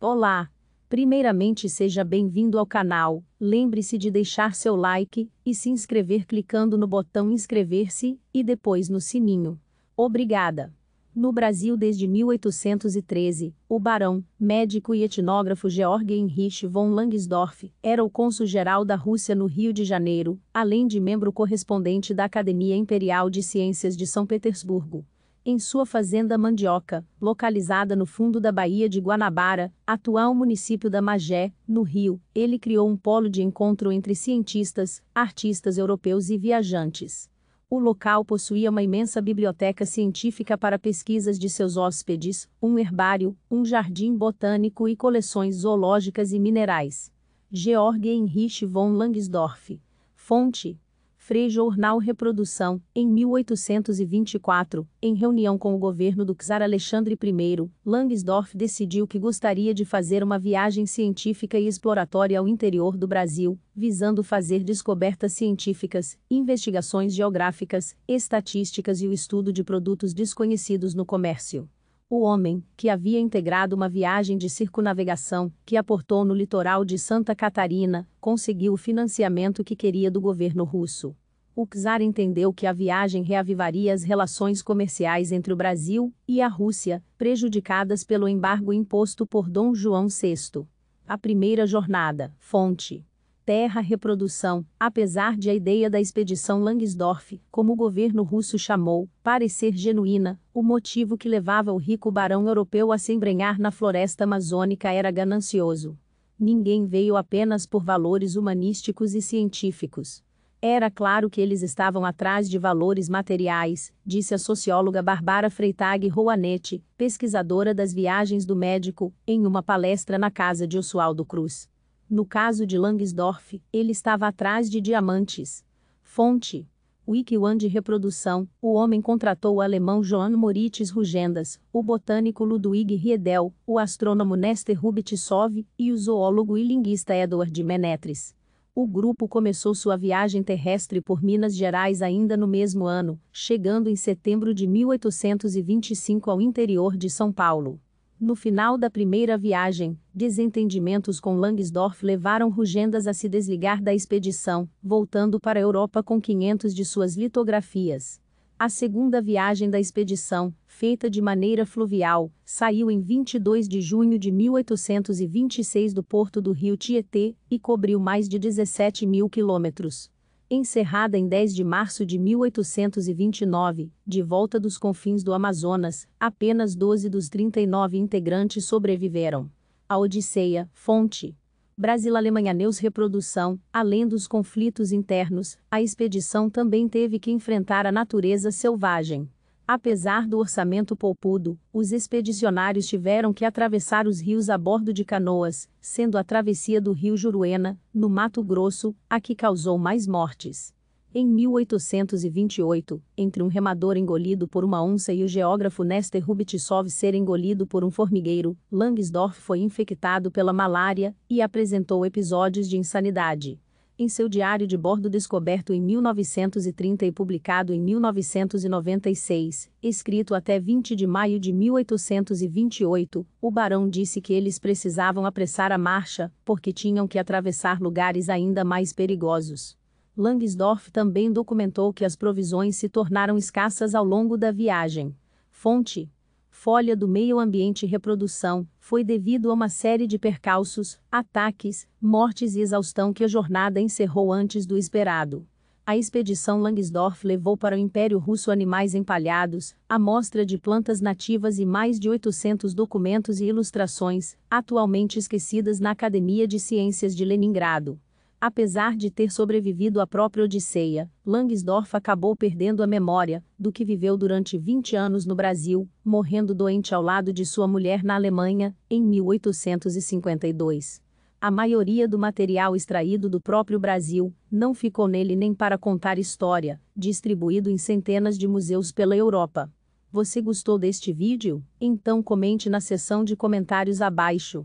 Olá! Primeiramente seja bem-vindo ao canal, lembre-se de deixar seu like e se inscrever clicando no botão inscrever-se e depois no sininho. Obrigada! No Brasil desde 1813, o barão, médico e etnógrafo Georg Heinrich von Langsdorff era o cônsul-geral da Rússia no Rio de Janeiro, além de membro correspondente da Academia Imperial de Ciências de São Petersburgo em sua fazenda Mandioca, localizada no fundo da Baía de Guanabara, atual município da Magé, no Rio, ele criou um polo de encontro entre cientistas, artistas europeus e viajantes. O local possuía uma imensa biblioteca científica para pesquisas de seus hóspedes, um herbário, um jardim botânico e coleções zoológicas e minerais. Georg Heinrich von Langsdorff. Fonte: Frei Jornal Reprodução, em 1824, em reunião com o governo do czar Alexandre I, Langsdorff decidiu que gostaria de fazer uma viagem científica e exploratória ao interior do Brasil, visando fazer descobertas científicas, investigações geográficas, estatísticas e o estudo de produtos desconhecidos no comércio. O homem, que havia integrado uma viagem de circunavegação, que aportou no litoral de Santa Catarina, conseguiu o financiamento que queria do governo russo. O czar entendeu que a viagem reavivaria as relações comerciais entre o Brasil e a Rússia, prejudicadas pelo embargo imposto por Dom João VI. A primeira jornada, fonte terra reprodução, apesar de a ideia da expedição Langsdorff, como o governo russo chamou, parecer genuína, o motivo que levava o rico barão europeu a se embrenhar na floresta amazônica era ganancioso. Ninguém veio apenas por valores humanísticos e científicos. Era claro que eles estavam atrás de valores materiais, disse a socióloga Barbara Freitag Rouanet, pesquisadora das viagens do médico, em uma palestra na casa de Oswaldo Cruz. No caso de Langsdorff, ele estava atrás de diamantes. Fonte: wiki de reprodução. O homem contratou o alemão Johann Moritz Rugendas, o botânico Ludwig Riedel, o astrônomo Nester Rubitsov e o zoólogo e linguista Edward Menetris. O grupo começou sua viagem terrestre por Minas Gerais ainda no mesmo ano, chegando em setembro de 1825 ao interior de São Paulo. No final da primeira viagem, desentendimentos com Langsdorff levaram Rugendas a se desligar da expedição, voltando para a Europa com 500 de suas litografias. A segunda viagem da expedição, feita de maneira fluvial, saiu em 22 de junho de 1826 do porto do rio Tietê e cobriu mais de 17 mil quilômetros encerrada em 10 de março de 1829, de volta dos confins do Amazonas, apenas 12 dos 39 integrantes sobreviveram. A Odisseia, fonte. Brasil-Alemanha News Reprodução, além dos conflitos internos, a expedição também teve que enfrentar a natureza selvagem. Apesar do orçamento poupudo, os expedicionários tiveram que atravessar os rios a bordo de canoas, sendo a travessia do rio Juruena, no Mato Grosso, a que causou mais mortes. Em 1828, entre um remador engolido por uma onça e o geógrafo Nester Rubitsov ser engolido por um formigueiro, Langsdorff foi infectado pela malária e apresentou episódios de insanidade em seu diário de bordo descoberto em 1930 e publicado em 1996, escrito até 20 de maio de 1828, o barão disse que eles precisavam apressar a marcha, porque tinham que atravessar lugares ainda mais perigosos. Langsdorff também documentou que as provisões se tornaram escassas ao longo da viagem. Fonte: Folha do Meio Ambiente e Reprodução, foi devido a uma série de percalços, ataques, mortes e exaustão que a jornada encerrou antes do esperado. A expedição Langsdorff levou para o Império Russo animais empalhados, amostra de plantas nativas e mais de 800 documentos e ilustrações, atualmente esquecidas na Academia de Ciências de Leningrado. Apesar de ter sobrevivido à própria Odisseia, Langsdorff acabou perdendo a memória do que viveu durante 20 anos no Brasil, morrendo doente ao lado de sua mulher na Alemanha, em 1852. A maioria do material extraído do próprio Brasil não ficou nele nem para contar história, distribuído em centenas de museus pela Europa. Você gostou deste vídeo? Então comente na seção de comentários abaixo.